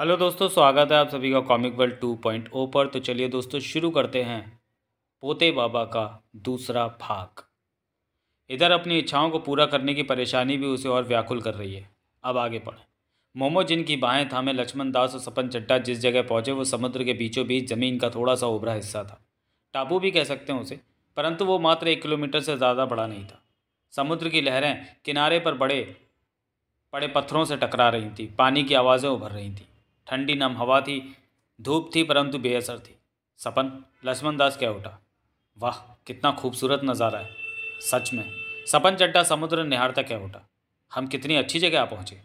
hello दोस्तों स्वागत है आप सभी का comic world two point O पर तो चलिए दोस्तों शुरू करते हैं पोते बाबा का दूसरा भाग इधर अपनी इच्छाओं को पूरा करने की परेशानी भी उसे और व्याकुल कर रही है अब आगे पढ़ें मोमो जिनकी बाहें थामे लक्ष्मण दास और सपन चड्डा जिस जगह पहुंचे वो समुद्र के बीचों बीच ज़मीन का थोड़ा सा उभरा हिस्सा था टापू भी कह सकते हैं उसे परंतु वो मात्र एक किलोमीटर से ज़्यादा बड़ा नहीं था समुद्र की लहरें किनारे पर बड़े बड़े पत्थरों से टकरा रही थी पानी की आवाज़ें उभर रही थी ठंडी नम हवा थी धूप थी परंतु बेअसर थी सपन लक्ष्मण दास क्या उठा वाह कितना खूबसूरत नज़ारा है सच में सपन चड्डा समुद्र निहारता क्या उठा हम कितनी अच्छी जगह आ पहुँचे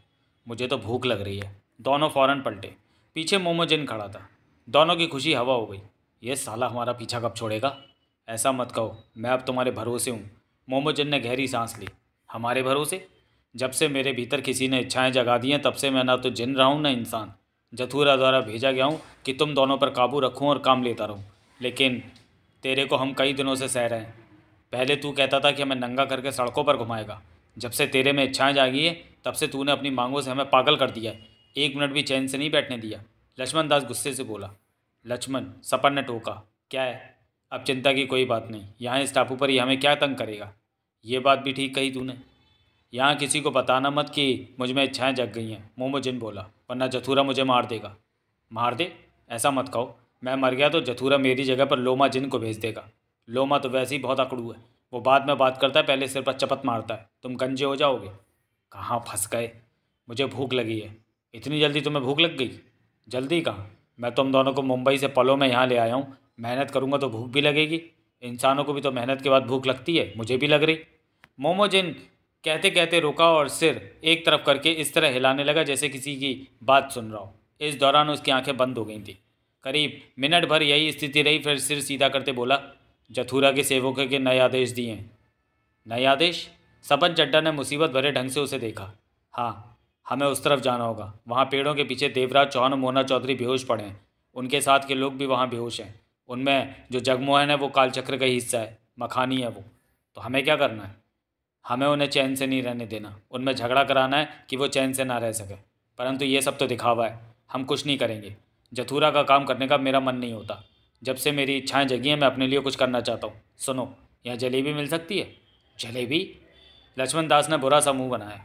मुझे तो भूख लग रही है दोनों फ़ौरन पलटे पीछे मोमोजिन खड़ा था दोनों की खुशी हवा हो गई ये साला हमारा पीछा कब छोड़ेगा ऐसा मत कहो मैं अब तुम्हारे भरोसे हूँ मोमोजिन ने गहरी सांस ली हमारे भरोसे जब से मेरे भीतर किसी ने इच्छाएं जगा दी हैं तब से मैं ना तो जिन रहा हूँ ना इंसान जथूरा द्वारा भेजा गया हूँ कि तुम दोनों पर काबू रखूँ और काम लेता रहूँ लेकिन तेरे को हम कई दिनों से सह रहे हैं पहले तू कहता था कि हमें नंगा करके सड़कों पर घुमाएगा जब से तेरे में इच्छाएं जागी है तब से तूने अपनी मांगों से हमें पागल कर दिया है एक मिनट भी चैन से नहीं बैठने दिया लक्ष्मण दास गुस्से से बोला लक्ष्मण सपन ने टोका क्या है अब चिंता की कोई बात नहीं यहाँ इस टापू पर ही हमें क्या तंग करेगा ये बात भी ठीक कही तूने यहाँ किसी को बताना मत कि मुझ में इच्छाएँ जग गई हैं मोमोजिन बोला वरना जथूरा मुझे मार देगा मार दे ऐसा मत कहो मैं मर गया तो जथूरा मेरी जगह पर लोमा जिन को भेज देगा लोमा तो वैसे ही बहुत अकड़ू है वो बाद में बात करता है पहले सिर पर चपत मारता है तुम गंजे हो जाओगे कहाँ फंस गए मुझे भूख लगी है इतनी जल्दी तुम्हें भूख लग गई जल्दी कहाँ मैं तो तुम दोनों को मुंबई से पलों में यहाँ ले आया हूँ मेहनत करूँगा तो भूख भी लगेगी इंसानों को भी तो मेहनत के बाद भूख लगती है मुझे भी लग रही मोमो जिन कहते कहते रुका और सिर एक तरफ करके इस तरह हिलाने लगा जैसे किसी की बात सुन रहा हो इस दौरान उसकी आंखें बंद हो गई थी करीब मिनट भर यही स्थिति रही फिर सिर सीधा करते बोला जथूरा के सेवकों के नए आदेश दिए नए आदेश सपन चड्डा ने मुसीबत भरे ढंग से उसे देखा हाँ हमें उस तरफ जाना होगा वहाँ पेड़ों के पीछे देवराज चौहान मोना चौधरी बेहोश पड़े हैं उनके साथ के लोग भी वहाँ बेहोश हैं उनमें जो जगमोहन है वो कालचक्र का हिस्सा है मखानी है वो तो हमें क्या करना है हमें उन्हें चैन से नहीं रहने देना उनमें झगड़ा कराना है कि वो चैन से ना रह सके परंतु ये सब तो दिखावा है हम कुछ नहीं करेंगे जथूरा का काम करने का मेरा मन नहीं होता जब से मेरी इच्छाएं जगी हैं मैं अपने लिए कुछ करना चाहता हूँ सुनो यहाँ जलेबी मिल सकती है जलेबी लक्ष्मण दास ने बुरा सा मुँह बनाया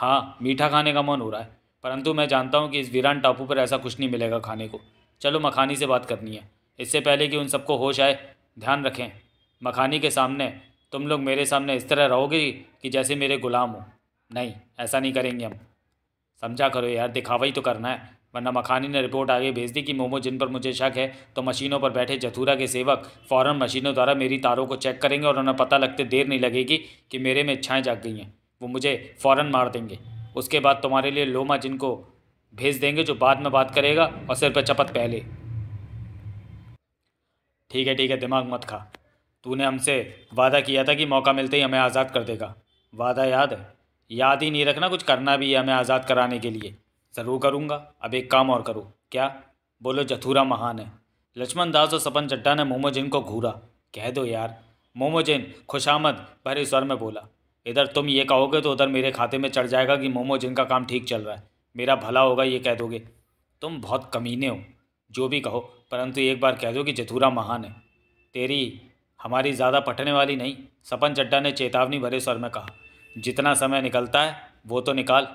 हाँ मीठा खाने का मन हो रहा है परंतु मैं जानता हूँ कि इस वीरान टापू पर ऐसा कुछ नहीं मिलेगा खाने को चलो मखानी से बात करनी है इससे पहले कि उन सबको होश आए ध्यान रखें मखानी के सामने तुम लोग मेरे सामने इस तरह रहोगे कि जैसे मेरे ग़ुलाम हो नहीं ऐसा नहीं करेंगे हम समझा करो यार दिखावा ही तो करना है वरना मखानी ने रिपोर्ट आगे भेज दी कि मोमो जिन पर मुझे शक है तो मशीनों पर बैठे जथूरा के सेवक फ़ौरन मशीनों द्वारा मेरी तारों को चेक करेंगे और उन्हें पता लगते देर नहीं लगेगी कि मेरे में इच्छाएँ जाग गई हैं वो मुझे फ़ौरन मार देंगे उसके बाद तुम्हारे लिए लोमा जिनको भेज देंगे जो बाद में बात करेगा और सिर पर चपत पहले ठीक है ठीक है दिमाग मत खा तूने हमसे वादा किया था कि मौका मिलते ही हमें आज़ाद कर देगा वादा याद है याद ही नहीं रखना कुछ करना भी है हमें आज़ाद कराने के लिए ज़रूर करूँगा अब एक काम और करो क्या बोलो जथूरा महान है लक्ष्मण दास और सपन चड्डा ने मोमोजिन को घूरा कह दो यार मोमोजिन खुशामद भरे स्वर में बोला इधर तुम ये कहोगे तो उधर मेरे खाते में चढ़ जाएगा कि मोमोजिन का काम ठीक चल रहा है मेरा भला होगा ये कह दोगे तुम बहुत कमीने हो जो भी कहो परंतु एक बार कह दो कि जथूरा महान है तेरी हमारी ज़्यादा पटने वाली नहीं सपन चड्डा ने चेतावनी भरे स्वर में कहा जितना समय निकलता है वो तो निकाल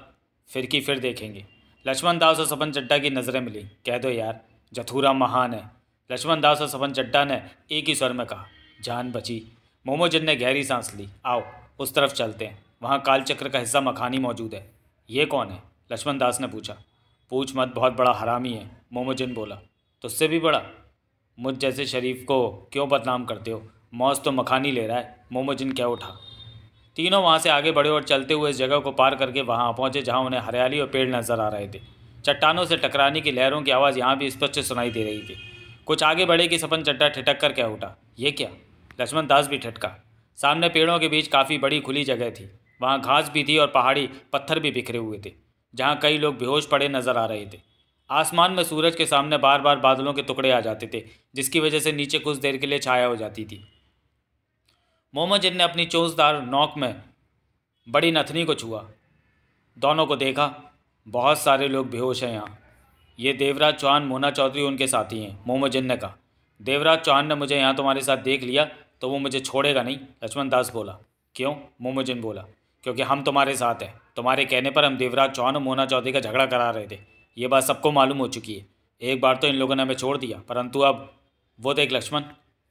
फिर की फिर देखेंगे लक्ष्मण दास और सपन चड्डा की नज़रें मिली कह दो यार जथूरा महान है लक्ष्मण दास और सपन चड्डा ने एक ही स्वर में कहा जान बची मोमोजन ने गहरी सांस ली आओ उस तरफ चलते हैं वहाँ कालचक्र का हिस्सा मखानी मौजूद है ये कौन है लक्ष्मण दास ने पूछा पूछ मत बहुत बड़ा हरामी है मोमोजन बोला तुझसे भी बड़ा मुझ जैसे शरीफ को क्यों बदनाम करते हो मौज तो मखानी ले रहा है मोमोजिन क्या उठा तीनों वहाँ से आगे बढ़े और चलते हुए इस जगह को पार करके वहाँ पहुँचे जहाँ उन्हें हरियाली और पेड़ नजर आ रहे थे चट्टानों से टकराने की लहरों की आवाज़ यहाँ भी स्पष्ट सुनाई दे रही थी कुछ आगे बढ़े कि सपन चड्डा ठिटक कर क्या उठा ये क्या लक्ष्मण दास भी ठटका सामने पेड़ों के बीच काफ़ी बड़ी खुली जगह थी वहाँ घास भी थी और पहाड़ी पत्थर भी बिखरे हुए थे जहाँ कई लोग बेहोश पड़े नजर आ रहे थे आसमान में सूरज के सामने बार बार बादलों के टुकड़े आ जाते थे जिसकी वजह से नीचे कुछ देर के लिए छाया हो जाती थी मोहम्मद जिन ने अपनी चोंसदार नोक में बड़ी नथनी को छुआ दोनों को देखा बहुत सारे लोग बेहोश हैं यहाँ ये देवराज चौहान मोना चौधरी उनके साथी हैं मोहम्मद जिन ने कहा देवराज चौहान ने मुझे यहाँ तुम्हारे साथ देख लिया तो वो मुझे छोड़ेगा नहीं लक्ष्मण दास बोला क्यों मोहम्मद जिन बोला क्योंकि हम तुम्हारे साथ हैं तुम्हारे कहने पर हम देवराज चौहान और मोना चौधरी का झगड़ा करा रहे थे ये बात सबको मालूम हो चुकी है एक बार तो इन लोगों ने हमें छोड़ दिया परंतु अब वो देख लक्ष्मण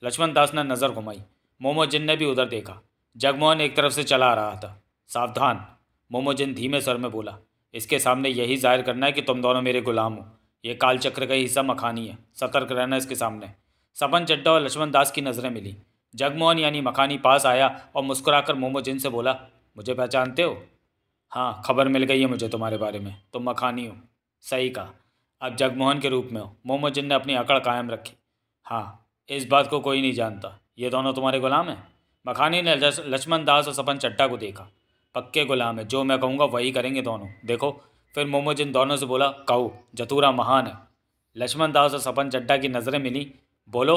लक्ष्मण दास ने नज़र घुमाई मोमोजिन ने भी उधर देखा जगमोहन एक तरफ से चला आ रहा था सावधान मोमोजिन धीमे स्वर में बोला इसके सामने यही जाहिर करना है कि तुम दोनों मेरे गुलाम हो यह कालचक्र का हिस्सा मखानी है सतर्क रहना इसके सामने सपन चड्डा और लक्ष्मण दास की नज़रें मिली जगमोहन यानी मखानी पास आया और मुस्कुराकर मोमोजिन से बोला मुझे पहचानते हो हाँ खबर मिल गई है मुझे तुम्हारे बारे में तुम मखानी हो सही कहा अब जगमोहन के रूप में हो मोमोजिन ने अपनी अकड़ कायम रखी हाँ इस बात को कोई नहीं जानता ये दोनों तुम्हारे गुलाम हैं मखानी ने लक्ष्मण दास और सपन चड्डा को देखा पक्के गुलाम है जो मैं कहूँगा वही करेंगे दोनों देखो फिर मोमो जिन दोनों से बोला काऊ जतूरा महान है लक्ष्मण दास और सपन चड्डा की नज़रें मिली बोलो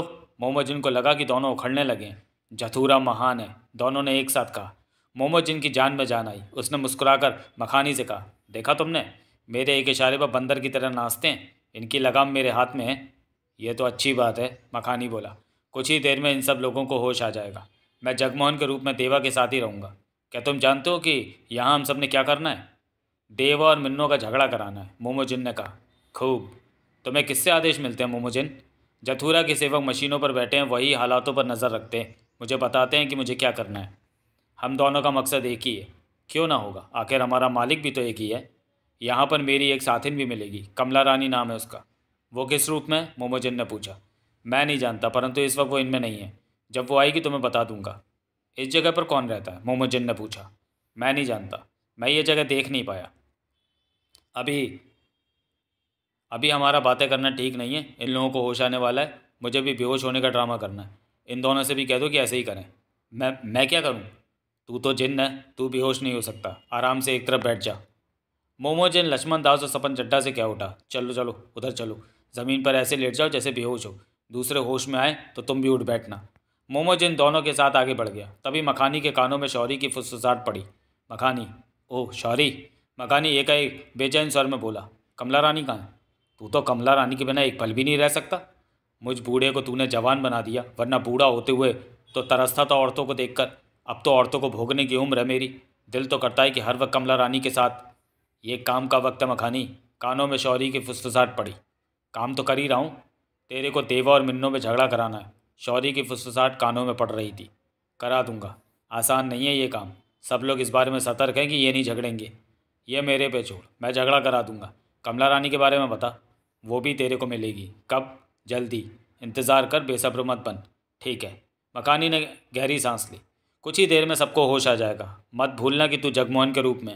जिन को लगा कि दोनों उखड़ने लगे जथूरा महान है दोनों ने एक साथ कहा जिन की जान में जान आई उसने मुस्कुराकर मखानी से कहा देखा तुमने मेरे एक इशारे पर बंदर की तरह नाचते हैं इनकी लगाम मेरे हाथ में है ये तो अच्छी बात है मखानी बोला कुछ ही देर में इन सब लोगों को होश आ जाएगा मैं जगमोहन के रूप में देवा के साथ ही रहूँगा क्या तुम जानते हो कि यहाँ हम सब ने क्या करना है देवा और मिन्नो का झगड़ा कराना है मोमोजिन ने कहा खूब तुम्हें किससे आदेश मिलते हैं मोमोजिन जथूरा के सेवक मशीनों पर बैठे हैं वही हालातों पर नज़र रखते हैं मुझे बताते हैं कि मुझे क्या करना है हम दोनों का मकसद एक ही है क्यों ना होगा आखिर हमारा मालिक भी तो एक ही है यहाँ पर मेरी एक साथिन भी मिलेगी कमला रानी नाम है उसका वो किस रूप में मोमोजिन ने पूछा मैं नहीं जानता परंतु इस वक्त वो इनमें नहीं है जब वो आएगी तो मैं बता दूंगा इस जगह पर कौन रहता है जिन ने पूछा मैं नहीं जानता मैं ये जगह देख नहीं पाया अभी अभी हमारा बातें करना ठीक नहीं है इन लोगों को होश आने वाला है मुझे भी बेहोश होने का ड्रामा करना है इन दोनों से भी कह दो कि ऐसे ही करें मैं मैं क्या करूं तू तो जिन है तू बेहोश नहीं हो सकता आराम से एक तरफ बैठ जा मोमो जिन लक्ष्मण दास और सपन चड्डा से क्या उठा चलो चलो उधर चलो ज़मीन पर ऐसे लेट जाओ जैसे बेहोश हो दूसरे होश में आए तो तुम भी उठ बैठना मोमो जिन दोनों के साथ आगे बढ़ गया तभी मखानी के कानों में शौरी की फुसफुसाहट पड़ी मखानी ओह शौरी मखानी एकाएक बेचैन स्वर में बोला कमला रानी कहाँ है तू तो कमला रानी के बिना एक पल भी नहीं रह सकता मुझ बूढ़े को तूने जवान बना दिया वरना बूढ़ा होते हुए तो तरसता था औरतों को देखकर अब तो औरतों को भोगने की उम्र है मेरी दिल तो करता है कि हर वक्त कमला रानी के साथ ये काम का वक्त है मखानी कानों में शौरी की फुसफुसाहट पड़ी काम तो कर ही रहा हूँ तेरे को देवा और मिन्नों में झगड़ा कराना है शौरी की फुसफुसाहट कानों में पड़ रही थी करा दूंगा आसान नहीं है ये काम सब लोग इस बारे में सतर्क हैं कि ये नहीं झगड़ेंगे ये मेरे पे छोड़ मैं झगड़ा करा दूंगा कमला रानी के बारे में बता वो भी तेरे को मिलेगी कब जल्दी इंतज़ार कर बेसब्र मत बन ठीक है मकानी ने गहरी सांस ली कुछ ही देर में सबको होश आ जाएगा मत भूलना कि तू जगमोहन के रूप में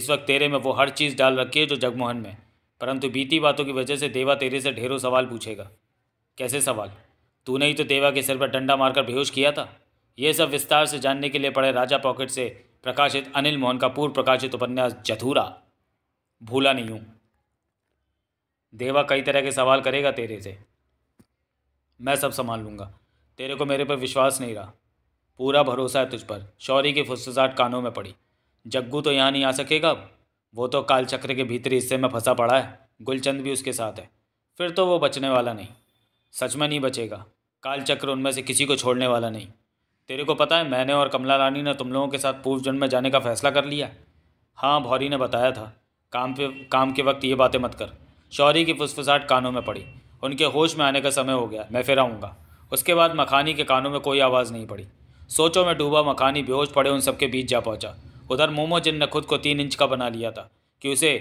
इस वक्त तेरे में वो हर चीज़ डाल रखी है जो जगमोहन में परंतु बीती बातों की वजह से देवा तेरे से ढेरों सवाल पूछेगा कैसे सवाल तूने ही तो देवा के सिर पर डंडा मारकर बेहोश किया था यह सब विस्तार से जानने के लिए पढ़े राजा पॉकेट से प्रकाशित अनिल मोहन का पूर्व प्रकाशित उपन्यास जथूरा भूला नहीं हूं देवा कई तरह के सवाल करेगा तेरे से मैं सब संभाल लूँगा तेरे को मेरे पर विश्वास नहीं रहा पूरा भरोसा है तुझ पर शौरी की फुसफुसाहट कानों में पड़ी जग्गू तो यहाँ नहीं आ सकेगा वो तो कालचक्र के भीतरी हिस्से में फंसा पड़ा है गुलचंद भी उसके साथ है फिर तो वो बचने वाला नहीं सच में नहीं बचेगा कालचक्र उनमें से किसी को छोड़ने वाला नहीं तेरे को पता है मैंने और कमला रानी ने तुम लोगों के साथ पूर्व जन्म में जाने का फैसला कर लिया हाँ भौरी ने बताया था काम पे काम के वक्त ये बातें मत कर शौरी की फुसफुसाहट कानों में पड़ी उनके होश में आने का समय हो गया मैं फिर आऊँगा उसके बाद मखानी के कानों में कोई आवाज़ नहीं पड़ी सोचो में डूबा मखानी बेहोश पड़े उन सबके बीच जा पहुँचा उधर मोमो जिन ने खुद को तीन इंच का बना लिया था कि उसे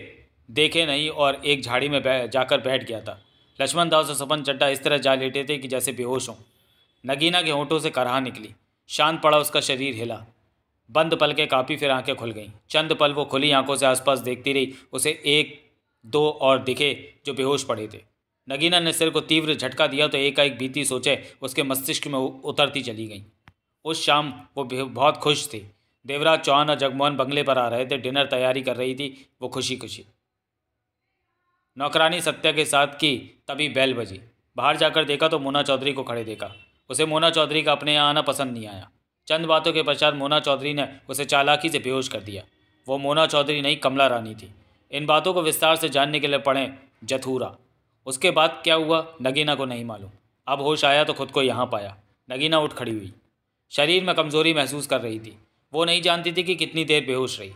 देखे नहीं और एक झाड़ी में जाकर बैठ गया था लक्ष्मण दास और सपन चड्डा इस तरह जा लेटे थे कि जैसे बेहोश हों नगीना के ओंटों से कराह निकली शांत पड़ा उसका शरीर हिला बंद पल के काफ़ी फिर आंखें खुल गईं चंद पल वो खुली आंखों से आसपास देखती रही उसे एक दो और दिखे जो बेहोश पड़े थे नगीना ने सिर को तीव्र झटका दिया तो एक बीती सोचे उसके मस्तिष्क में उतरती चली गईं उस शाम वो बहुत खुश थी देवराज चौहान और जगमोहन बंगले पर आ रहे थे डिनर तैयारी कर रही थी वो खुशी खुशी नौकरानी सत्या के साथ की तभी बैल बजी बाहर जाकर देखा तो मोना चौधरी को खड़े देखा उसे मोना चौधरी का अपने यहाँ आना पसंद नहीं आया चंद बातों के पश्चात मोना चौधरी ने उसे चालाकी से बेहोश कर दिया वो मोना चौधरी नहीं कमला रानी थी इन बातों को विस्तार से जानने के लिए पढ़ें जथूरा उसके बाद क्या हुआ नगीना को नहीं मालूम अब होश आया तो खुद को यहाँ पाया नगीना उठ खड़ी हुई शरीर में कमज़ोरी महसूस कर रही थी वो नहीं जानती थी कि कितनी देर बेहोश रही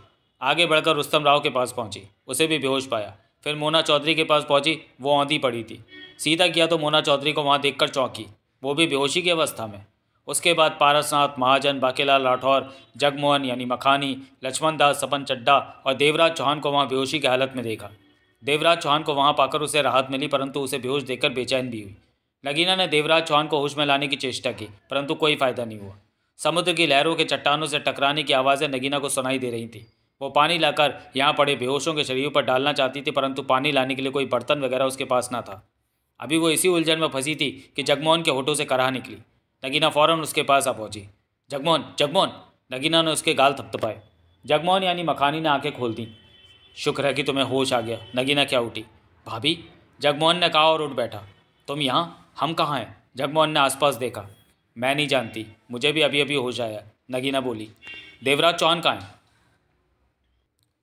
आगे बढ़कर रुस्तम राव के पास पहुंची उसे भी बेहोश पाया फिर मोना चौधरी के पास पहुंची वो आंधी पड़ी थी सीधा किया तो मोना चौधरी को वहाँ देखकर चौंकी वो भी बेहोशी की अवस्था में उसके बाद पारसनाथ महाजन बाकेलाल राठौर जगमोहन यानी मखानी लक्ष्मण दास सपन चड्डा और देवराज चौहान को वहाँ बेहोशी की हालत में देखा देवराज चौहान को वहाँ पाकर उसे राहत मिली परंतु उसे बेहोश देखकर बेचैन भी हुई नगीना ने देवराज चौहान को होश में लाने की चेष्टा की परंतु कोई फायदा नहीं हुआ समुद्र की लहरों के चट्टानों से टकराने की आवाज़ें नगीना को सुनाई दे रही थीं वो पानी लाकर यहाँ पड़े बेहोशों के शरीर पर डालना चाहती थी परंतु पानी लाने के लिए कोई बर्तन वगैरह उसके पास ना था अभी वो इसी उलझन में फंसी थी कि जगमोहन के होठों से कराह निकली नगीना फ़ौरन उसके पास आ पहुँची जगमोहन जगमोहन नगीना ने उसके गाल थपथपाए जगमोहन यानी मखानी ने आँखें खोल दी शुक्र है कि तुम्हें होश आ गया नगीना क्या उठी भाभी जगमोहन ने कहा और उठ बैठा तुम यहाँ हम कहाँ हैं जगमोहन ने आसपास देखा मैं नहीं जानती मुझे भी अभी अभी होश आया नगीना बोली देवराज चौहान कहाँ हैं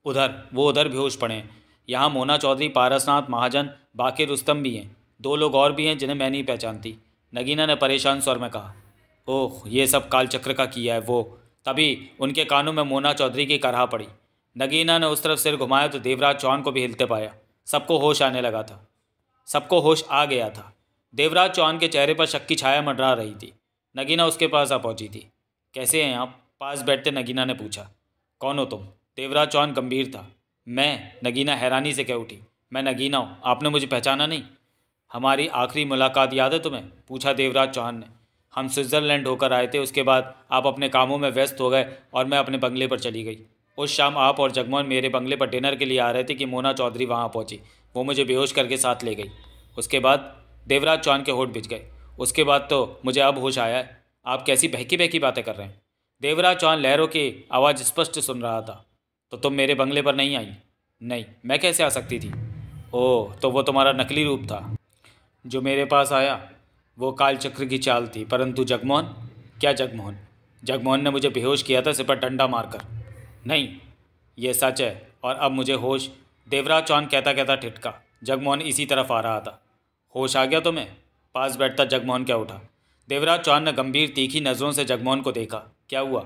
उधर वो उधर बेहोश पड़े हैं यहाँ मोना चौधरी पारसनाथ महाजन बाकी रुस्तम भी हैं दो लोग और भी हैं जिन्हें मैं नहीं पहचानती नगीना ने परेशान स्वर में कहा ओह ये सब कालचक्र का किया है वो तभी उनके कानों में मोना चौधरी की करहा पड़ी नगीना ने उस तरफ सिर घुमाया तो देवराज चौहान को भी हिलते पाया सबको होश आने लगा था सबको होश आ गया था देवराज चौहान के चेहरे पर शक की छाया मंडरा रही थी नगीना उसके पास आ पहुंची थी कैसे हैं आप पास बैठते नगीना ने पूछा कौन हो तुम देवराज चौहान गंभीर था मैं नगीना हैरानी से कह उठी मैं नगीना हूँ आपने मुझे पहचाना नहीं हमारी आखिरी मुलाकात याद है तुम्हें पूछा देवराज चौहान ने हम स्विट्ज़रलैंड होकर आए थे उसके बाद आप अपने कामों में व्यस्त हो गए और मैं अपने बंगले पर चली गई उस शाम आप और जगमोहन मेरे बंगले पर डिनर के लिए आ रहे थे कि मोना चौधरी वहाँ पहुँची वो मुझे बेहोश करके साथ ले गई उसके बाद देवराज चौहान के होठ बिछ गए उसके बाद तो मुझे अब होश आया है आप कैसी बहकी बहकी बातें कर रहे हैं देवराज चौहान लहरों की आवाज़ स्पष्ट सुन रहा था तो तुम मेरे बंगले पर नहीं आई नहीं मैं कैसे आ सकती थी ओह तो वो तुम्हारा नकली रूप था जो मेरे पास आया वो कालचक्र की चाल थी परंतु जगमोहन क्या जगमोहन जगमोहन ने मुझे बेहोश किया था सिर पर डंडा मारकर नहीं ये सच है और अब मुझे होश देवराज चौहान कहता कहता ठिटका जगमोहन इसी तरफ आ रहा था होश आ गया तुम्हें पास बैठता जगमोहन क्या उठा देवराज चौहान ने गंभीर तीखी नज़रों से जगमोहन को देखा क्या हुआ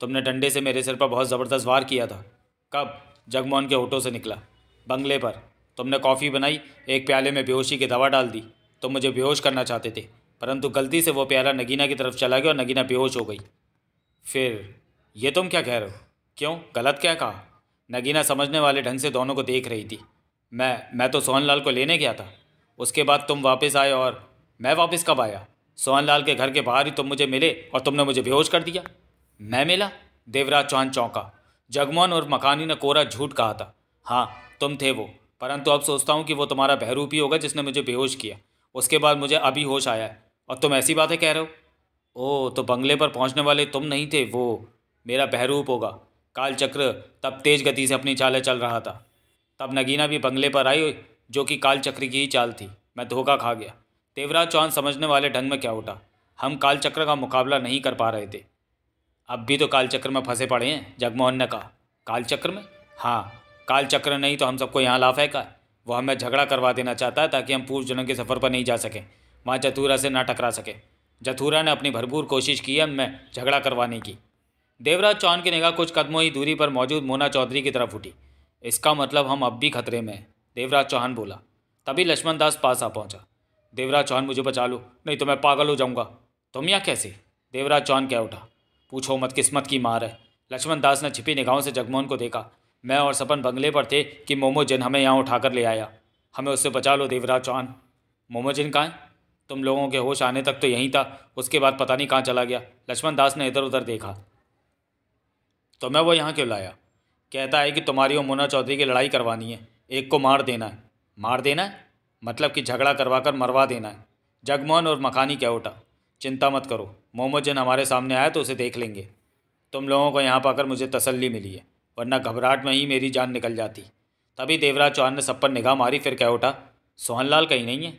तुमने डंडे से मेरे सिर पर बहुत ज़बरदस्त वार किया था कब जगमोहन के होठों से निकला बंगले पर तुमने कॉफ़ी बनाई एक प्याले में बेहोशी की दवा डाल दी तुम मुझे बेहोश करना चाहते थे परंतु गलती से वो प्याला नगीना की तरफ चला गया और नगीना बेहोश हो गई फिर ये तुम क्या कह रहे हो क्यों गलत क्या कहा नगीना समझने वाले ढंग से दोनों को देख रही थी मैं मैं तो सोहनलाल को लेने गया था उसके बाद तुम वापस आए और मैं वापस कब आया सोहनलाल के घर के बाहर ही तुम मुझे मिले और तुमने मुझे बेहोश कर दिया मैं मिला देवराज चौहान चौंका जगमोहन और मकानी ने कोरा झूठ कहा था हाँ तुम थे वो परंतु अब सोचता हूँ कि वो तुम्हारा बहरूप ही होगा जिसने मुझे बेहोश किया उसके बाद मुझे अभी होश आया है और तुम ऐसी बातें कह रहे हो ओह तो बंगले पर पहुँचने वाले तुम नहीं थे वो मेरा बहरूप होगा कालचक्र तब तेज़ गति से अपनी चालें चल रहा था तब नगीना भी बंगले पर आई जो कि कालचक्र की ही चाल थी मैं धोखा खा गया देवराज चौहान समझने वाले ढंग में क्या उठा हम कालचक्र का मुकाबला नहीं कर पा रहे थे अब भी तो कालचक्र में फंसे पड़े हैं जगमोहन ने कहा कालचक्र में हाँ कालचक्र नहीं तो हम सबको यहाँ ला फेंका वो हमें झगड़ा करवा देना चाहता है ताकि हम पूर्व जन्म के सफ़र पर नहीं जा सकें माँ जथूरा से ना टकरा सके जथूरा ने अपनी भरपूर कोशिश की है मैं झगड़ा करवाने की देवराज चौहान की निगाह कुछ कदमों ही दूरी पर मौजूद मोना चौधरी की तरफ उठी इसका मतलब हम अब भी खतरे में हैं देवराज चौहान बोला तभी लक्ष्मण दास पास आ पहुँचा देवराज चौहान मुझे बचा लो नहीं तो मैं पागल हो जाऊँगा तुम यहाँ कैसे देवराज चौहान क्या उठा पूछो मत किस्मत की मार है लक्ष्मण दास ने छिपी निगाहों से जगमोहन को देखा मैं और सपन बंगले पर थे कि मोमोजिन हमें यहाँ उठाकर ले आया हमें उससे बचा लो देवराज चौहान मोमोजिन कहाँ तुम लोगों के होश आने तक तो यहीं था उसके बाद पता नहीं कहाँ चला गया लक्ष्मण दास ने इधर उधर देखा तो मैं वो यहाँ क्यों लाया कहता है कि तुम्हारी और मोना चौधरी की लड़ाई करवानी है एक को मार देना है मार देना है मतलब कि झगड़ा करवा कर मरवा देना है जगमोहन और मखानी क्या उठा चिंता मत करो मोहम्मद जन हमारे सामने आया तो उसे देख लेंगे तुम लोगों को यहाँ पाकर मुझे तसल्ली मिली है वरना घबराहट में ही मेरी जान निकल जाती तभी देवराज चौहान ने सब पर निगाह मारी फिर कह उठा सोहनलाल कहीं नहीं है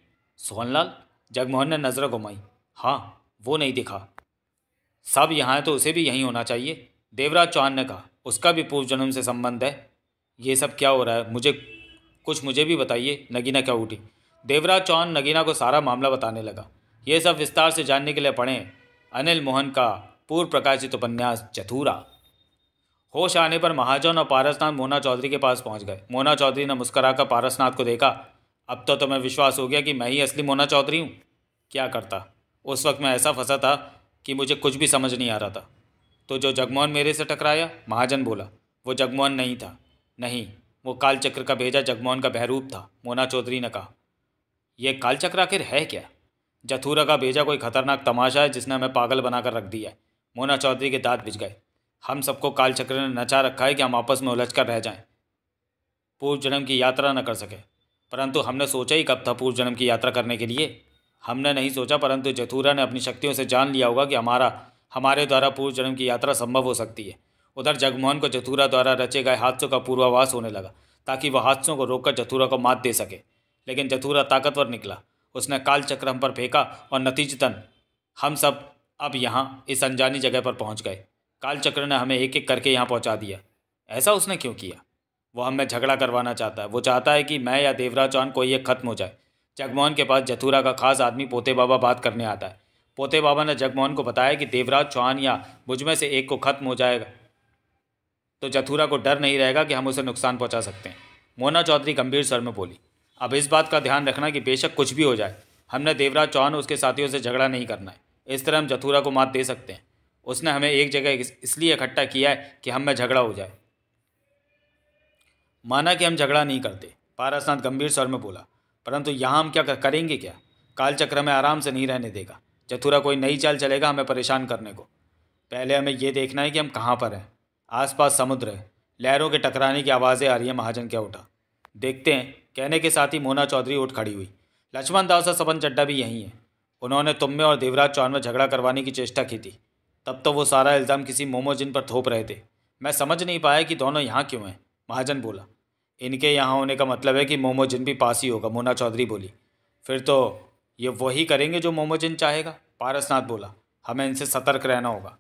सोहनलाल जगमोहन ने नज़र घुमाई हाँ वो नहीं दिखा सब यहाँ है तो उसे भी यहीं होना चाहिए देवराज चौहान ने कहा उसका भी पूर्व जन्म से संबंध है ये सब क्या हो रहा है मुझे कुछ मुझे भी बताइए नगीना क्या उठी देवराज चौहान नगीना को सारा मामला बताने लगा ये सब विस्तार से जानने के लिए पढ़ें अनिल मोहन का पूर्व प्रकाशित उपन्यास चथूरा होश आने पर महाजन और पारसनाथ मोना चौधरी के पास पहुंच गए मोना चौधरी ने मुस्कराकर पारसनाथ को देखा अब तो तुम्हें विश्वास हो गया कि मैं ही असली मोना चौधरी हूँ क्या करता उस वक्त मैं ऐसा फंसा था कि मुझे कुछ भी समझ नहीं आ रहा था तो जो जगमोहन मेरे से टकराया महाजन बोला वो जगमोहन नहीं था नहीं वो कालचक्र का भेजा जगमोहन का बहरूप था मोना चौधरी ने कहा यह कालचक्र आखिर है क्या जथूरा का भेजा कोई खतरनाक तमाशा है जिसने हमें पागल बनाकर रख दिया है मोना चौधरी के दांत भिज गए हम सबको कालचक्र ने नचा रखा है कि हम आपस में उलझ कर रह जाएं पूर्व जन्म की यात्रा न कर सके परंतु हमने सोचा ही कब था पूर्व जन्म की यात्रा करने के लिए हमने नहीं सोचा परंतु जथूरा ने अपनी शक्तियों से जान लिया होगा कि हमारा हमारे द्वारा पूर्व जन्म की यात्रा संभव हो सकती है उधर जगमोहन को जथूरा द्वारा रचे गए हादसों का पूर्वावास होने लगा ताकि वह हादसों को रोककर जथूरा को मात दे सके लेकिन जथूरा ताकतवर निकला उसने काल चक्र हम पर फेंका और नतीजतन हम सब अब यहाँ इस अनजानी जगह पर पहुँच गए काल चक्र ने हमें एक एक करके यहाँ पहुँचा दिया ऐसा उसने क्यों किया वो हमें झगड़ा करवाना चाहता है वो चाहता है कि मैं या देवराज चौहान कोई एक खत्म हो जाए जगमोहन के पास जथुरा का खास आदमी पोते बाबा बात करने आता है पोते बाबा ने जगमोहन को बताया कि देवराज चौहान या मुझमें से एक को खत्म हो जाएगा तो जथुरा को डर नहीं रहेगा कि हम उसे नुकसान पहुंचा सकते हैं मोना चौधरी गंभीर स्वर में बोली अब इस बात का ध्यान रखना कि बेशक कुछ भी हो जाए हमने देवराज चौहान उसके साथियों से झगड़ा नहीं करना है इस तरह हम जथूरा को मात दे सकते हैं उसने हमें एक जगह इसलिए इकट्ठा किया है कि हम में झगड़ा हो जाए माना कि हम झगड़ा नहीं करते पारसनाथ गंभीर स्वर में बोला परंतु यहाँ हम क्या करेंगे क्या कालचक्र में आराम से नहीं रहने देगा जथुरा कोई नई चाल चलेगा हमें परेशान करने को पहले हमें यह देखना है कि हम कहाँ पर हैं आसपास समुद्र है लहरों के टकराने की आवाज़ें आ रही है महाजन क्या उठा देखते हैं कहने के साथ ही मोना चौधरी उठ खड़ी हुई लक्ष्मण दास और सपन चड्डा भी यहीं है उन्होंने तुम में और देवराज चौहान में झगड़ा करवाने की चेष्टा की थी तब तो वो सारा इल्ज़ाम किसी मोमोजिन पर थोप रहे थे मैं समझ नहीं पाया कि दोनों यहाँ क्यों हैं महाजन बोला इनके यहाँ होने का मतलब है कि मोमोजिन भी पास ही होगा मोना चौधरी बोली फिर तो ये वही करेंगे जो मोमोजिन चाहेगा पारसनाथ बोला हमें इनसे सतर्क रहना होगा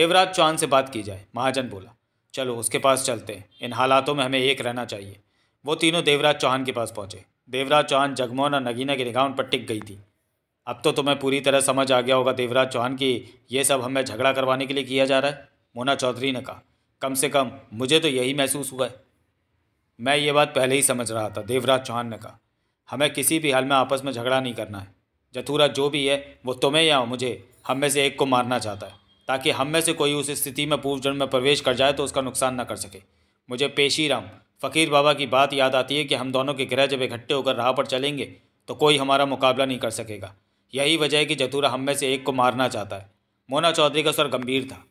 देवराज चौहान से बात की जाए महाजन बोला चलो उसके पास चलते हैं इन हालातों में हमें एक रहना चाहिए वो तीनों देवराज चौहान के पास पहुंचे देवराज चौहान जगमोहन और नगीना की निगाह उन पर टिक गई थी अब तो तुम्हें पूरी तरह समझ आ गया होगा देवराज चौहान की ये सब हमें झगड़ा करवाने के लिए किया जा रहा है मोना चौधरी ने कहा कम से कम मुझे तो यही महसूस हुआ है मैं ये बात पहले ही समझ रहा था देवराज चौहान ने कहा हमें किसी भी हाल में आपस में झगड़ा नहीं करना है जथूरा जो भी है वो तुम्हें या मुझे हम में से एक को मारना चाहता है ताकि हम में से कोई उस स्थिति में पूर्व जन्म में प्रवेश कर जाए तो उसका नुकसान ना कर सके मुझे पेशी राम फ़कीर बाबा की बात याद आती है कि हम दोनों के ग्रह जब इकट्ठे होकर राह पर चलेंगे तो कोई हमारा मुकाबला नहीं कर सकेगा यही वजह है कि जतूरा हम में से एक को मारना चाहता है मोना चौधरी का स्वर गंभीर था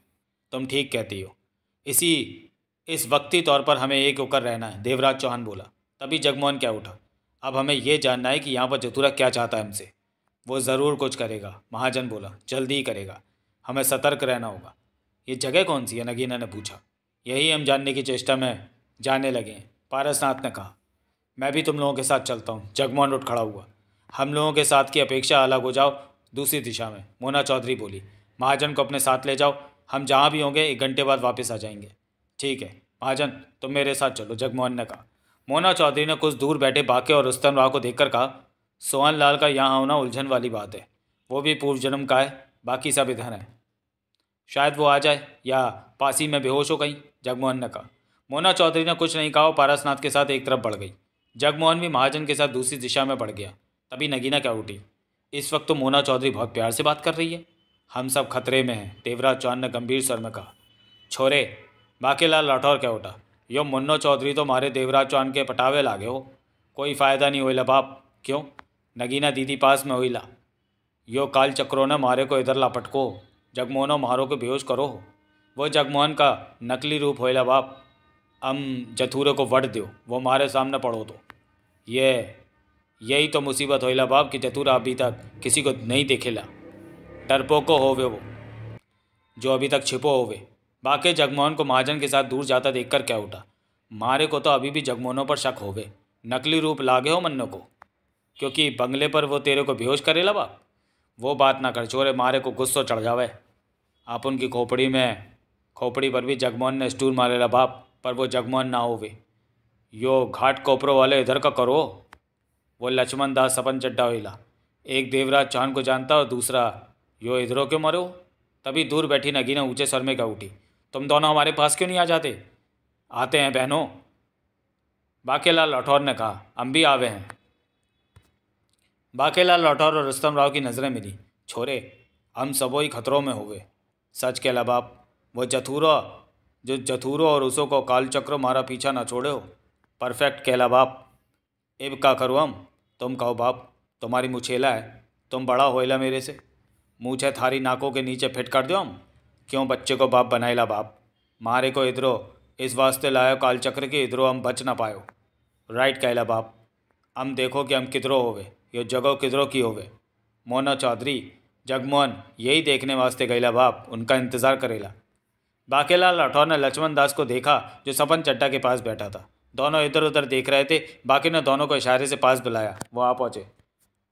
तुम ठीक कहती हो इसी इस वक्ती तौर पर हमें एक होकर रहना है देवराज चौहान बोला तभी जगमोहन क्या उठा अब हमें यह जानना है कि यहाँ पर जतूरा क्या चाहता है हमसे वो ज़रूर कुछ करेगा महाजन बोला जल्दी ही करेगा हमें सतर्क रहना होगा ये जगह कौन सी है नगीना ने पूछा यही हम जानने की चेष्टा में जाने लगे पारसनाथ ने कहा मैं भी तुम लोगों के साथ चलता हूँ जगमोहन रोड खड़ा हुआ हम लोगों के साथ की अपेक्षा अलग हो जाओ दूसरी दिशा में मोना चौधरी बोली महाजन को अपने साथ ले जाओ हम जहाँ भी होंगे एक घंटे बाद वापस आ जाएंगे ठीक है महाजन तुम मेरे साथ चलो जगमोहन ने कहा मोना चौधरी ने कुछ दूर बैठे बाके और रुस्तन राव को देखकर कहा सोहन लाल का यहाँ होना उलझन वाली बात है वो भी पूर्व जन्म का है बाकी सब इधर हैं शायद वो आ जाए या पासी में बेहोश हो कहीं जगमोहन ने कहा मोना चौधरी ने कुछ नहीं कहा और पारसनाथ के साथ एक तरफ बढ़ गई जगमोहन भी महाजन के साथ दूसरी दिशा में बढ़ गया तभी नगीना क्या उठी इस वक्त तो मोना चौधरी बहुत प्यार से बात कर रही है हम सब खतरे में हैं देवराज चौहान ने गंभीर स्वर में कहा छोरे बाकेलाल राठौर क्या उठा यो मुन्नो चौधरी तो मारे देवराज चौहान के पटावे लागे हो कोई फ़ायदा नहीं हुई बाप क्यों नगीना दीदी पास में हुई ला यो काल चक्रो ने मारे को इधर लापटको जगमोहनो मारो को बेहोश करो वो जगमोहन का नकली रूप होए बाप हम जथूरे को वट दो वो हमारे सामने पढ़ो तो ये यही तो मुसीबत होइला बाप कि जथूरा अभी तक किसी को नहीं देखेला डरपोको होवे वो जो अभी तक छिपो होवे बाकी जगमोहन को महाजन के साथ दूर जाता देखकर क्या उठा मारे को तो अभी भी जगमोहनों पर शक होवे नकली रूप लागे हो मन्नो को क्योंकि बंगले पर वो तेरे को बेहोश करेला बाप वो बात ना कर छोरे मारे को गुस्सो चढ़ जावे आप उनकी खोपड़ी में खोपड़ी पर भी जगमोहन ने स्टूर मारेला बाप पर वो जगमोहन ना होवे यो घाट कोपरों वाले इधर का करो वो लक्ष्मण दास सपन चड्डा होला एक देवराज चौहान को जानता और दूसरा यो इधरों क्यों मरो तभी दूर बैठी नगीना ऊँचे सर में का उठी तुम दोनों हमारे पास क्यों नहीं आ जाते आते हैं बहनों बाकेलाल लाठौर ने कहा हम भी आवे हैं बाकेलाल लाठौर और रस्तम राव की नज़रें मिली छोरे हम सबो ही खतरों में हो गए सच के अलावा वो जथूरा जो जथूरों और उसो को काल चक्रो मारा पीछा ना छोड़ो परफेक्ट कहला बाप एब का करो हम तुम कहो बाप तुम्हारी मुछेला है तुम बड़ा होएला मेरे से मुँह थारी नाकों के नीचे फिट कर दो हम क्यों बच्चे को बाप ला बाप मारे को इधरो इस वास्ते लायो कालचक्र के इधरो हम बच ना पायो राइट कहला बाप हम देखो कि हम किधरो होवे यो जगो किधरो की होवे मोना चौधरी जगमोहन यही देखने वास्ते गैला बाप उनका इंतज़ार करेला बाकेलाल राठौर ने लक्ष्मण दास को देखा जो सपन चड्डा के पास बैठा था दोनों इधर उधर देख रहे थे बाकी ने दोनों को इशारे से पास बुलाया वो आ पहुँचे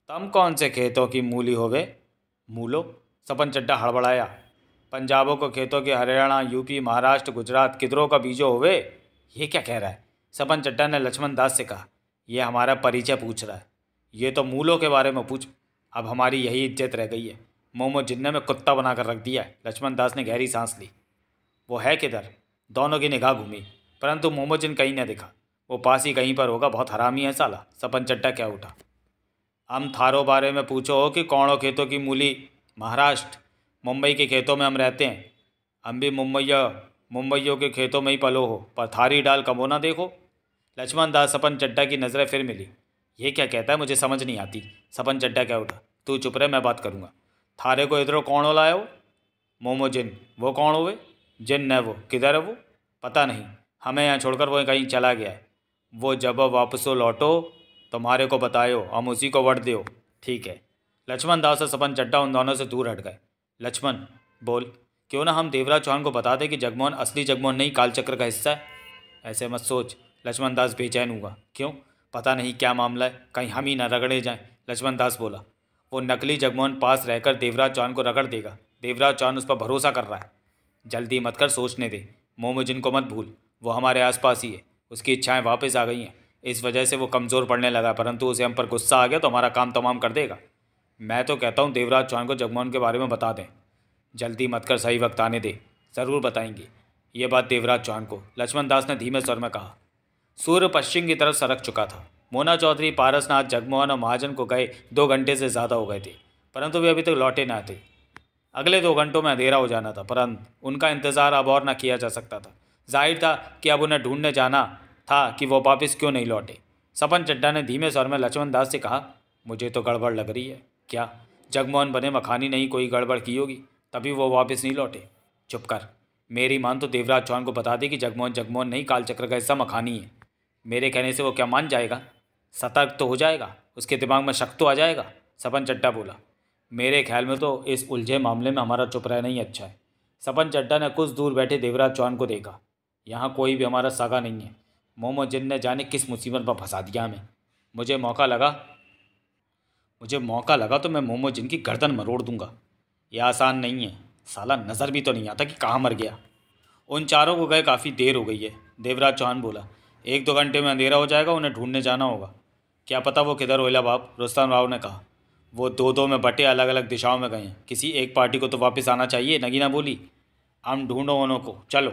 तम कौन से खेतों की मूली होवे मूलो सपन चड्डा हड़बड़ाया पंजाबों को खेतों के हरियाणा यूपी महाराष्ट्र गुजरात किधरों का बीजो होवे ये क्या कह रहा है सपन चड्डा ने लक्ष्मण दास से कहा यह हमारा परिचय पूछ रहा है ये तो मूलों के बारे में पूछ अब हमारी यही इज्जत रह गई है मोमो जिन्ने में कुत्ता बनाकर रख दिया है लक्ष्मण दास ने गहरी सांस ली वो है किधर दोनों की निगाह घूमी परंतु मोमोजिन कहीं ना दिखा वो पास ही कहीं पर होगा बहुत हरामी है साला सपन चट्टा क्या उठा हम थारो बारे में पूछो हो कि कौड़ों खेतों की मूली महाराष्ट्र मुंबई के खेतों में हम रहते हैं हम भी मुंबईया मुंबईयों के खेतों में ही पलो हो पर थारी डाल कबो ना देखो लक्ष्मण दास सपन चड्डा की नज़रें फिर मिली ये क्या कहता है मुझे समझ नहीं आती सपन चड्डा क्या उठा तू चुप रहे मैं बात करूँगा थारे को इधरों कौन हो लाए हो मोमोजिन वो कौन हुए जिन है वो किधर है वो पता नहीं हमें यहाँ छोड़कर वो कहीं चला गया वो जब वापस लौटो तुम्हारे को बतायो हम उसी को वट दो ठीक है लक्ष्मण दास और सपन चड्डा उन दोनों से दूर हट गए लक्ष्मण बोल क्यों ना हम देवराज चौहान को बता दें कि जगमोहन असली जगमोहन नहीं कालचक्र का हिस्सा है ऐसे मत सोच लक्ष्मण दास बेचैन हुआ क्यों पता नहीं क्या मामला है कहीं हम ही ना रगड़े जाएं लक्ष्मण दास बोला वो नकली जगमोहन पास रहकर देवराज चौहान को रगड़ देगा देवराज चौहान उस पर भरोसा कर रहा है जल्दी मत कर सोचने दे मोमोजिन को मत भूल वो हमारे आसपास ही है उसकी इच्छाएं वापस आ गई हैं इस वजह से वो कमज़ोर पड़ने लगा परंतु उसे हम पर गुस्सा आ गया तो हमारा काम तमाम कर देगा मैं तो कहता हूँ देवराज चौहान को जगमोहन के बारे में बता दें जल्दी मत कर सही वक्त आने दे ज़रूर बताएंगे ये बात देवराज चौहान को लक्ष्मण दास ने धीमे स्वर में कहा सूर्य पश्चिम की तरफ सरक चुका था मोना चौधरी पारसनाथ जगमोहन और महाजन को गए दो घंटे से ज़्यादा हो गए थे परंतु वे अभी तक तो लौटे ना थे अगले दो घंटों में अंधेरा हो जाना था परंतु उनका इंतज़ार अब और ना किया जा सकता था जाहिर था कि अब उन्हें ढूंढने जाना था कि वो वापस क्यों नहीं लौटे सपन चड्डा ने धीमे स्वर में लक्ष्मण दास से कहा मुझे तो गड़बड़ लग रही है क्या जगमोहन बने मखानी नहीं कोई गड़बड़ की होगी तभी वो वापस नहीं लौटे चुप कर मेरी मान तो देवराज चौहान को बता दे कि जगमोहन जगमोहन नहीं कालचक्र का हिस्सा मखानी है मेरे कहने से वो क्या मान जाएगा सतर्क तो हो जाएगा उसके दिमाग में शक तो आ जाएगा सपन चड्डा बोला मेरे ख्याल में तो इस उलझे मामले में हमारा चुप रहना ही अच्छा है सपन चड्डा ने कुछ दूर बैठे देवराज चौहान को देखा यहाँ कोई भी हमारा सगा नहीं है मोमो जिन ने जाने किस मुसीबत पर फंसा दिया हमें मुझे मौका लगा मुझे मौका लगा तो मैं मोमो जिन की गर्दन मरोड़ दूंगा यह आसान नहीं है साला नज़र भी तो नहीं आता कि कहाँ मर गया उन चारों को गए काफ़ी देर हो गई है देवराज चौहान बोला एक दो घंटे में अंधेरा हो जाएगा उन्हें ढूंढने जाना होगा क्या पता वो किधर ओला बाप रुस्तान राव ने कहा वो दो दो में बटे अलग अलग दिशाओं में गए किसी एक पार्टी को तो वापस आना चाहिए नगीना बोली हम ढूंढो उनको चलो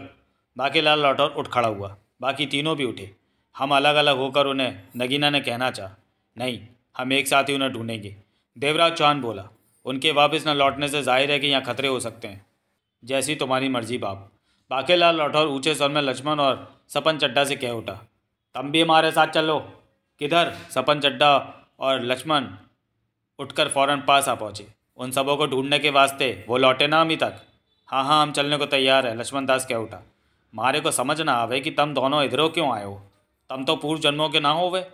बाकी लाल राठौर उठ खड़ा हुआ बाकी तीनों भी उठे हम अलग अलग होकर उन्हें नगीना ने कहना चाह नहीं हम एक साथ ही उन्हें ढूंढेंगे देवराज चौहान बोला उनके वापस न लौटने से जाहिर है कि यहाँ खतरे हो सकते हैं जैसी तुम्हारी मर्जी बाप बाकेलाल लाठौर ऊँचे स्वर में लक्ष्मण और सपन चड्डा से कह उठा तुम भी हमारे साथ चलो किधर सपन चड्डा और लक्ष्मण उठकर फ़ौरन पास आ पहुँचे उन सबों को ढूंढने के वास्ते वो लौटे ना अभी तक हाँ हाँ हम चलने को तैयार है लक्ष्मण दास कह उठा मारे को समझ ना आवे कि तुम दोनों इधरों क्यों आए हो तम तो पूर्व जन्मों के ना हो वे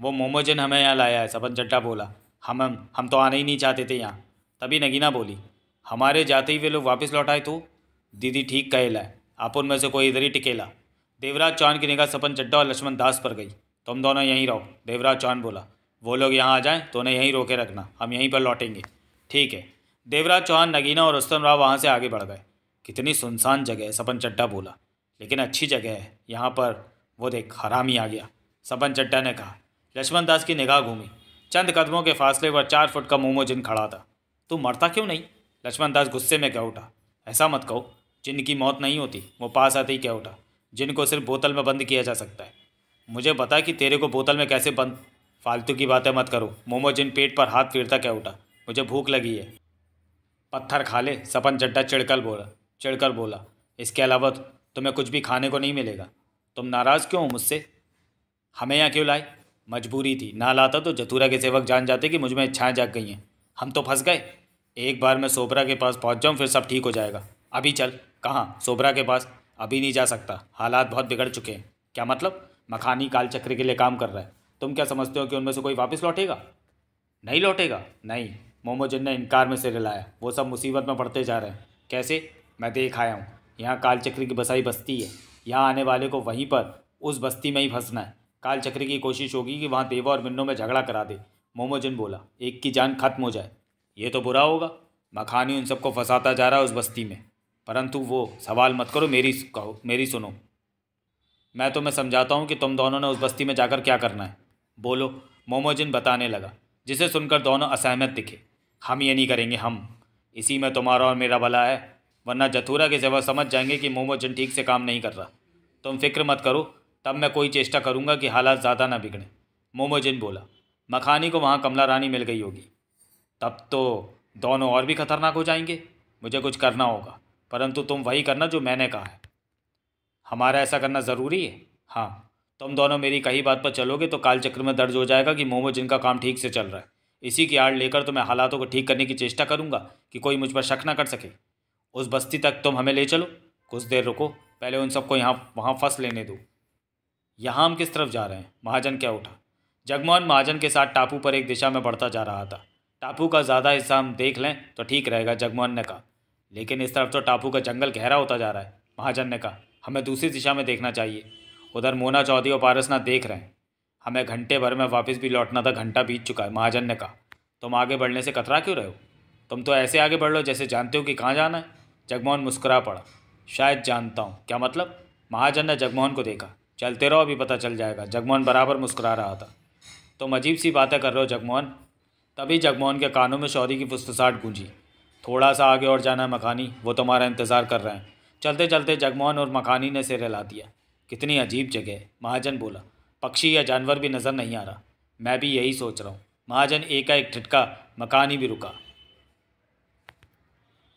वो मोमोजिन हमें यहाँ लाया है सपन चड्डा बोला हम हम हम तो आने ही नहीं चाहते थे यहाँ तभी नगीना बोली हमारे जाते ही वे लोग वापस लौट आए तो दीदी ठीक कहे है आप उनमें से कोई इधर ही टिकेला देवराज चौहान की निगाह सपन चड्डा और लक्ष्मण दास पर गई तुम दोनों यहीं रहो देवराज चौहान बोला वो लोग यहाँ आ जाएँ तो उन्हें यहीं रोके रखना हम यहीं पर लौटेंगे ठीक है देवराज चौहान नगीना और रस्तम राव वहाँ से आगे बढ़ गए कितनी सुनसान जगह है सपन चड्डा बोला लेकिन अच्छी जगह है यहाँ पर वो देख ही आ गया सपन चड्डा ने कहा लक्ष्मण दास की निगाह घूमी चंद कदमों के फासले पर चार फुट का जिन खड़ा था तू मरता क्यों नहीं लक्ष्मण दास गुस्से में कह उठा ऐसा मत कहो जिनकी मौत नहीं होती वो पास आते ही कह उठा जिनको सिर्फ बोतल में बंद किया जा सकता है मुझे बता कि तेरे को बोतल में कैसे बंद फालतू की बातें मत करो मोमो जिन पेट पर हाथ फेरता क्या उठा मुझे भूख लगी है पत्थर खा ले सपन चड्डा चिड़कर बोला चिड़कर बोला इसके अलावा तो तुम्हें कुछ भी खाने को नहीं मिलेगा तुम नाराज़ क्यों हो मुझसे हमें यहाँ क्यों लाए मजबूरी थी ना लाता तो जतूरा के सेवक जान जाते कि मुझ में इच्छाएँ जाग गई हैं हम तो फंस गए एक बार मैं सोबरा के पास पहुँच जाऊँ फिर सब ठीक हो जाएगा अभी चल कहाँ सोबरा के पास अभी नहीं जा सकता हालात बहुत बिगड़ चुके हैं क्या मतलब मखानी कालचक्र के लिए काम कर रहा है तुम क्या समझते हो कि उनमें से कोई वापस लौटेगा नहीं लौटेगा नहीं मोमोजिन ने इनकार में से रिलाया वो सब मुसीबत में पड़ते जा रहे हैं कैसे मैं देख आया हूँ यहाँ कालचक्री की बसाई बस्ती है यहाँ आने वाले को वहीं पर उस बस्ती में ही फंसना है कालचक्री की कोशिश होगी कि वहाँ देवा और मिन्नों में झगड़ा करा दे मोमोजिन बोला एक की जान खत्म हो जाए ये तो बुरा होगा मखानी उन सबको फंसाता जा रहा है उस बस्ती में परंतु वो सवाल मत करो मेरी कहो मेरी सुनो मैं तुम्हें समझाता हूँ कि तुम दोनों ने उस बस्ती में जाकर क्या करना है बोलो मोमोजिन बताने लगा जिसे सुनकर दोनों असहमत दिखे हम ये नहीं करेंगे हम इसी में तुम्हारा और मेरा भला है वरना जथूरा के जवाब समझ जाएंगे कि मोमोजिन ठीक से काम नहीं कर रहा तुम फिक्र मत करो तब मैं कोई चेष्टा करूँगा कि हालात ज़्यादा ना बिगड़ें मोमोजिन बोला मखानी को वहाँ कमला रानी मिल गई होगी तब तो दोनों और भी खतरनाक हो जाएंगे मुझे कुछ करना होगा परंतु तुम वही करना जो मैंने कहा है हमारा ऐसा करना ज़रूरी है हाँ तुम दोनों मेरी कही बात पर चलोगे तो कालचक्र में दर्ज हो जाएगा कि मोमो जिनका काम ठीक से चल रहा है इसी की आड़ लेकर तो मैं हालातों को ठीक करने की चेष्टा करूँगा कि कोई मुझ पर शक ना कर सके उस बस्ती तक तुम हमें ले चलो कुछ देर रुको पहले उन सबको यहाँ वहाँ फंस लेने दो यहाँ हम किस तरफ जा रहे हैं महाजन क्या उठा जगमोहन महाजन के साथ टापू पर एक दिशा में बढ़ता जा रहा था टापू का ज़्यादा हिस्सा हम देख लें तो ठीक रहेगा जगमोहन ने कहा लेकिन इस तरफ तो टापू का जंगल गहरा होता जा रहा है महाजन ने कहा हमें दूसरी दिशा में देखना चाहिए उधर मोना चौधरी और पारसनाथ देख रहे हैं हमें घंटे भर में वापस भी लौटना था घंटा बीत चुका है महाजन ने कहा तुम आगे बढ़ने से कतरा क्यों रहे हो तुम तो ऐसे आगे बढ़ लो जैसे जानते हो कि कहाँ जाना है जगमोहन मुस्कुरा पड़ा शायद जानता हूँ क्या मतलब महाजन ने जगमोहन को देखा चलते रहो अभी पता चल जाएगा जगमोहन बराबर मुस्कुरा रहा था तुम अजीब सी बातें कर रहे हो जगमोहन तभी जगमोहन के कानों में शौरी की फुसफुसाहट गूंजी थोड़ा सा आगे और जाना है मकानी वो तुम्हारा इंतज़ार कर रहे हैं चलते चलते जगमोहन और मकानी ने सिर हिला दिया कितनी अजीब जगह है महाजन बोला पक्षी या जानवर भी नज़र नहीं आ रहा मैं भी यही सोच रहा हूँ महाजन एकाएक ठिटका मकान ही भी रुका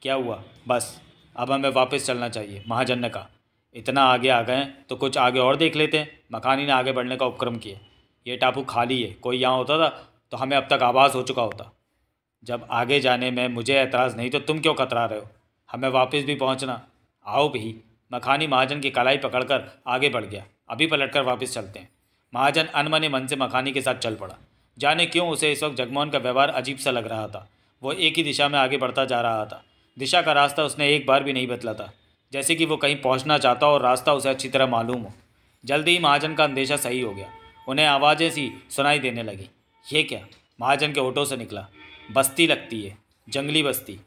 क्या हुआ बस अब हमें वापस चलना चाहिए महाजन ने कहा इतना आगे आ गए तो कुछ आगे और देख लेते हैं मकान ही ने आगे बढ़ने का उपक्रम किया ये टापू खाली है कोई यहाँ होता था तो हमें अब तक आवाज़ हो चुका होता जब आगे जाने में मुझे एतराज़ नहीं तो तुम क्यों कतरा रहे हो हमें वापस भी पहुँचना आओ भी मखानी महाजन की कलाई पकड़कर आगे बढ़ गया अभी पलटकर वापस चलते हैं महाजन अनमने मन से मखानी के साथ चल पड़ा जाने क्यों उसे इस वक्त जगमोहन का व्यवहार अजीब सा लग रहा था वो एक ही दिशा में आगे बढ़ता जा रहा था दिशा का रास्ता उसने एक बार भी नहीं बदला था जैसे कि वो कहीं पहुँचना चाहता और रास्ता उसे अच्छी तरह मालूम हो जल्दी ही महाजन का अंदेशा सही हो गया उन्हें आवाज़ें सी सुनाई देने लगी ये क्या महाजन के ऑटो से निकला बस्ती लगती है जंगली बस्ती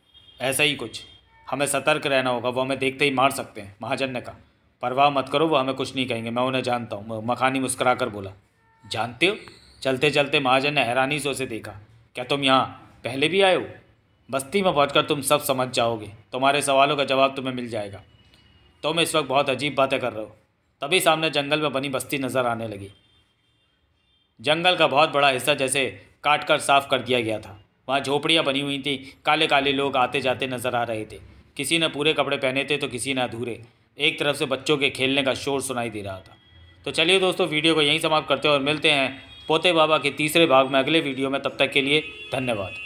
ऐसा ही कुछ हमें सतर्क रहना होगा वो हमें देखते ही मार सकते हैं महाजन ने कहा परवाह मत करो वो हमें कुछ नहीं कहेंगे मैं उन्हें जानता हूँ मखानी मुस्करा कर बोला जानते हो चलते चलते महाजन ने हैरानी से उसे देखा क्या तुम यहाँ पहले भी आए हो बस्ती में पहुँच तुम सब समझ जाओगे तुम्हारे सवालों का जवाब तुम्हें मिल जाएगा तो तुम इस वक्त बहुत अजीब बातें कर रहे हो तभी सामने जंगल में बनी बस्ती नज़र आने लगी जंगल का बहुत बड़ा हिस्सा जैसे काट कर साफ कर दिया गया था वहाँ झोपड़ियाँ बनी हुई थी काले काले लोग आते जाते नज़र आ रहे थे किसी ने पूरे कपड़े पहने थे तो किसी ने अधूरे एक तरफ से बच्चों के खेलने का शोर सुनाई दे रहा था तो चलिए दोस्तों वीडियो को यहीं समाप्त करते हैं और मिलते हैं पोते बाबा के तीसरे भाग में अगले वीडियो में तब तक के लिए धन्यवाद